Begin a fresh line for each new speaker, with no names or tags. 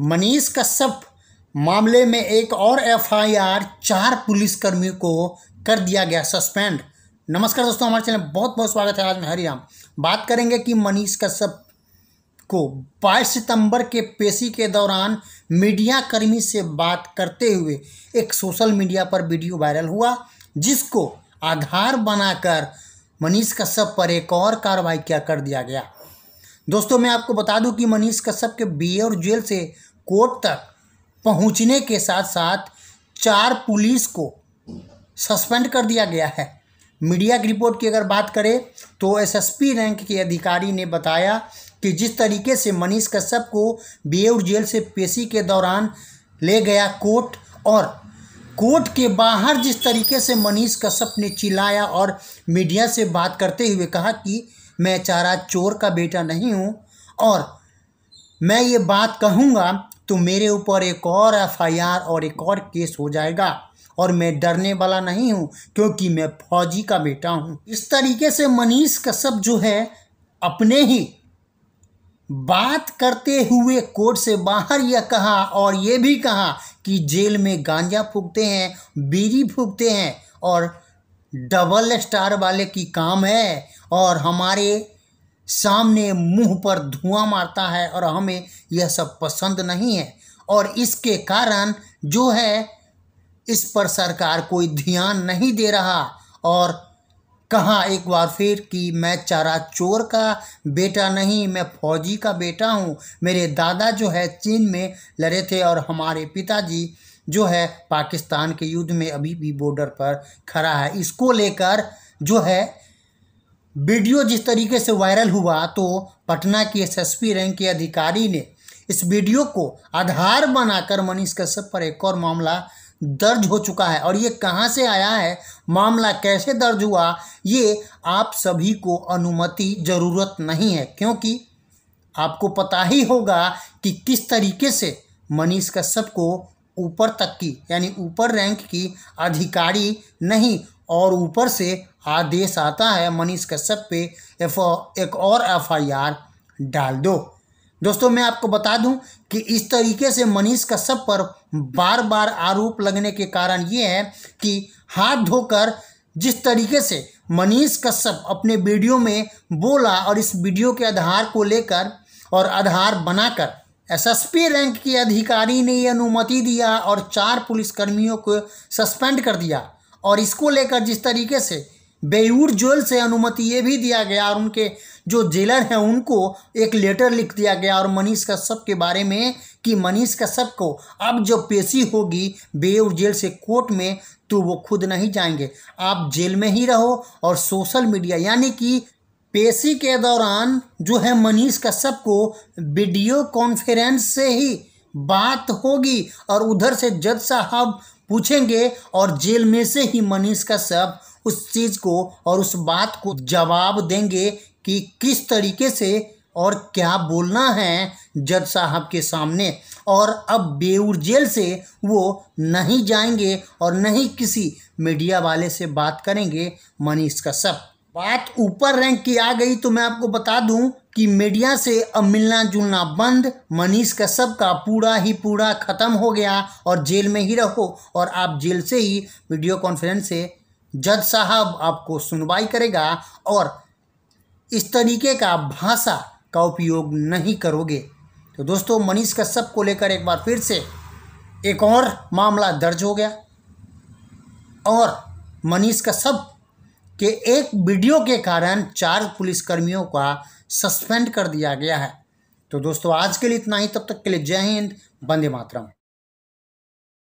मनीष कश्यप मामले में एक और एफआईआर चार पुलिसकर्मियों को कर दिया गया सस्पेंड नमस्कार दोस्तों हमारे चैनल बहुत बहुत स्वागत है आज मैं हरिराम बात करेंगे कि मनीष कश्यप को 22 सितंबर के पेशी के दौरान मीडिया कर्मी से बात करते हुए एक सोशल मीडिया पर वीडियो वायरल हुआ जिसको आधार बनाकर मनीष कश्यप पर एक और कार्रवाई क्या कर दिया गया दोस्तों मैं आपको बता दूं कि मनीष कश्यप के बीए और जेल से कोर्ट तक पहुंचने के साथ साथ चार पुलिस को सस्पेंड कर दिया गया है मीडिया की रिपोर्ट की अगर बात करें तो एसएसपी रैंक के अधिकारी ने बताया कि जिस तरीके से मनीष कश्यप को बेउर जेल से पेशी के दौरान ले गया कोर्ट और कोर्ट के बाहर जिस तरीके से मनीष कश्यप ने चिल्लाया और मीडिया से बात करते हुए कहा कि मैं चारा चोर का बेटा नहीं हूँ और मैं ये बात कहूँगा तो मेरे ऊपर एक और एफआईआर और एक और केस हो जाएगा और मैं डरने वाला नहीं हूँ क्योंकि मैं फौजी का बेटा हूँ इस तरीके से मनीष कश्यप जो है अपने ही बात करते हुए कोर्ट से बाहर यह कहा और ये भी कहा कि जेल में गांजा फूकते हैं बीड़ी फूकते हैं और डबल स्टार वाले की काम है और हमारे सामने मुंह पर धुआं मारता है और हमें यह सब पसंद नहीं है और इसके कारण जो है इस पर सरकार कोई ध्यान नहीं दे रहा और कहा एक बार फिर कि मैं चारा चोर का बेटा नहीं मैं फौजी का बेटा हूँ मेरे दादा जो है चीन में लड़े थे और हमारे पिताजी जो है पाकिस्तान के युद्ध में अभी भी बॉर्डर पर खड़ा है इसको लेकर जो है वीडियो जिस तरीके से वायरल हुआ तो पटना की एसएसपी रैंक के अधिकारी ने इस वीडियो को आधार बनाकर मनीष कश्यप पर एक और मामला दर्ज हो चुका है और ये कहाँ से आया है मामला कैसे दर्ज हुआ ये आप सभी को अनुमति ज़रूरत नहीं है क्योंकि आपको पता ही होगा कि किस तरीके से मनीष कश्यप को ऊपर तक की यानी ऊपर रैंक की अधिकारी नहीं और ऊपर से आदेश आता है मनीष कश्यप पे एफ एक और एफआईआर डाल दो दोस्तों मैं आपको बता दूं कि इस तरीके से मनीष कश्यप पर बार बार आरोप लगने के कारण ये है कि हाथ धोकर जिस तरीके से मनीष कश्यप अपने वीडियो में बोला और इस वीडियो के आधार को लेकर और आधार बनाकर एसएसपी रैंक के अधिकारी ने ये अनुमति दिया और चार पुलिसकर्मियों को सस्पेंड कर दिया और इसको लेकर जिस तरीके से बेयूर जेल से अनुमति ये भी दिया गया और उनके जो जेलर हैं उनको एक लेटर लिख दिया गया और मनीष कश्यप के बारे में कि मनीष कश्यप को अब जब पेशी होगी बेयूर जेल से कोर्ट में तो वो खुद नहीं जाएंगे आप जेल में ही रहो और सोशल मीडिया यानी कि पेशी के दौरान जो है मनीष कश्यप को वीडियो कॉन्फ्रेंस से ही बात होगी और उधर से जज साहब पूछेंगे और जेल में से ही मनीष कश्यप उस चीज़ को और उस बात को जवाब देंगे कि किस तरीके से और क्या बोलना है जज साहब के सामने और अब बेऊर जेल से वो नहीं जाएंगे और नहीं किसी मीडिया वाले से बात करेंगे मनीष कश्यप बात ऊपर रैंक की आ गई तो मैं आपको बता दूं कि मीडिया से अब मिलना जुलना बंद मनीष कश्यप का पूरा ही पूरा ख़त्म हो गया और जेल में ही रहो और आप जेल से ही वीडियो कॉन्फ्रेंस से जज साहब आपको सुनवाई करेगा और इस तरीके का भाषा का उपयोग नहीं करोगे तो दोस्तों मनीष कश्यप को लेकर एक बार फिर से एक और मामला दर्ज हो गया और मनीष कश्यप कि एक वीडियो के कारण चार पुलिसकर्मियों का सस्पेंड कर दिया गया है तो दोस्तों आज के लिए इतना ही तब तक के लिए जय हिंद वंदे मातरम